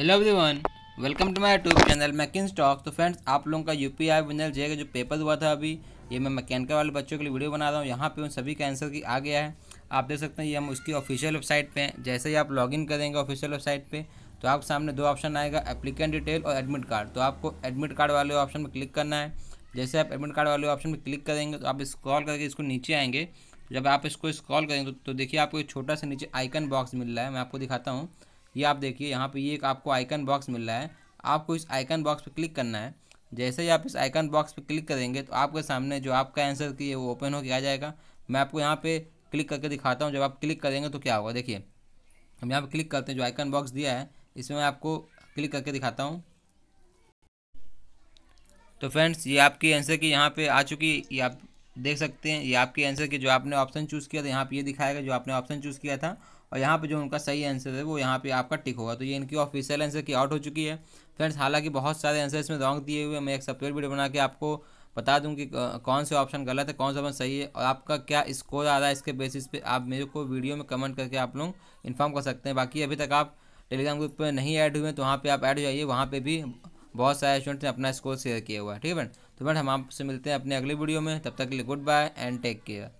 hello everyone welcome to my YouTube channel मैकिन स्टॉक तो फ्रेंड्स आप लोगों का यू पी आई विनल जे का जो पेपर हुआ था अभी ये मैं मैकेनिकल वाले बच्चों के लिए वीडियो बना रहा हूँ यहाँ पे उन सभी का आंसर की आ गया है आप देख सकते हैं ये हम उसकी ऑफिशियल वेबसाइट पे हैं जैसे ही आप लॉगिन करेंगे ऑफिशियल वेबसाइट पर तो आपके सामने दो ऑप्शन आएगा एप्लीकेंट डिटेल और एडमिट कार्ड तो आपको एडमिट कार्ड वाले ऑप्शन में क्लिक करना है जैसे आप एडमिट कार्ड वाले ऑप्शन में क्लिक करेंगे तो आप स्क्रॉल करके इसको नीचे आएंगे जब आप इसको स्क्रॉल करेंगे तो देखिए आपको एक छोटा सा नीचे आइकन बॉक्स मिल रहा है मैं आपको दिखाता हूँ ये आप देखिए यहाँ पे ये एक आपको आइकन बॉक्स मिल रहा है आपको इस आइकन बॉक्स पे क्लिक करना है जैसे ही आप इस आइकन बॉक्स पे क्लिक करेंगे तो आपके सामने जो आपका आंसर की है वो ओपन होकर आ जाएगा मैं आपको यहाँ पे क्लिक करके दिखाता हूँ जब आप क्लिक करेंगे तो क्या होगा देखिए हम यहाँ पर क्लिक करते हैं जो आइकन बॉक्स दिया है इसमें मैं आपको क्लिक करके दिखाता हूँ तो फ्रेंड्स ये आपकी आंसर की यहाँ पे आ चुकी ये आप देख सकते हैं ये आपके आंसर की जो आपने ऑप्शन चूज़ किया था यहाँ पे ये दिखाएगा जो आपने ऑप्शन चूज़ किया था और यहाँ पे जो उनका सही आंसर है वो यहाँ पे आपका टिक होगा तो ये इनकी ऑफिशियल आंसर की आउट हो चुकी है फ्रेंड्स हालांकि बहुत सारे आंसर इसमें रॉन्ग दिए हुए मैं एक सेपरेट वीडियो बना के आपको बता दूँ कि कौन से ऑप्शन गलत है कौन सा ऑप्शन सही है और आपका क्या स्कोर आ रहा है इसके बेसिस पे आप मेरे को वीडियो में कमेंट करके आप लोग इन्फॉर्म कर सकते हैं बाकी अभी तक आप टेलीग्राम ग्रुप पर नहीं ऐड हुए तो वहाँ पर आप ऐड हो जाइए वहाँ पर भी बहुत सारे स्टूडेंट्स ने अपना स्कोर शेयर किया हुआ है ठीक है फ्रेंड तो फ्रेंड हम आपसे मिलते हैं अपने अगले वीडियो में तब तक के लिए goodbye and take care